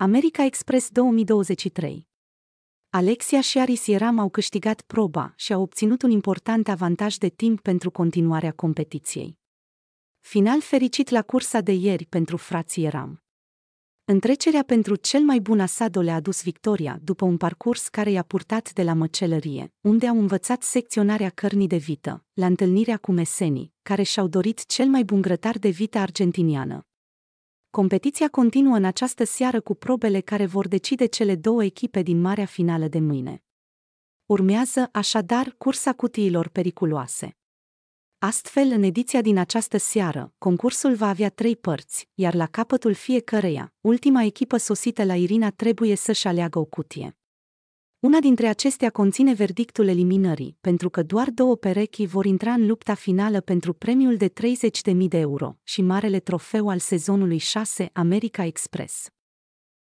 America Express 2023 Alexia și Aris Ieram au câștigat proba și au obținut un important avantaj de timp pentru continuarea competiției. Final fericit la cursa de ieri pentru frații Ieram. Întrecerea pentru cel mai bun asado le-a adus victoria după un parcurs care i-a purtat de la măcelărie, unde au învățat secționarea cărnii de vită, la întâlnirea cu mesenii, care și-au dorit cel mai bun grătar de vită argentiniană, Competiția continuă în această seară cu probele care vor decide cele două echipe din marea finală de mâine. Urmează așadar cursa cutiilor periculoase. Astfel, în ediția din această seară, concursul va avea trei părți, iar la capătul fiecăreia, ultima echipă sosită la Irina trebuie să-și aleagă o cutie. Una dintre acestea conține verdictul eliminării, pentru că doar două perechi vor intra în lupta finală pentru premiul de 30.000 de euro și marele trofeu al sezonului 6 America Express.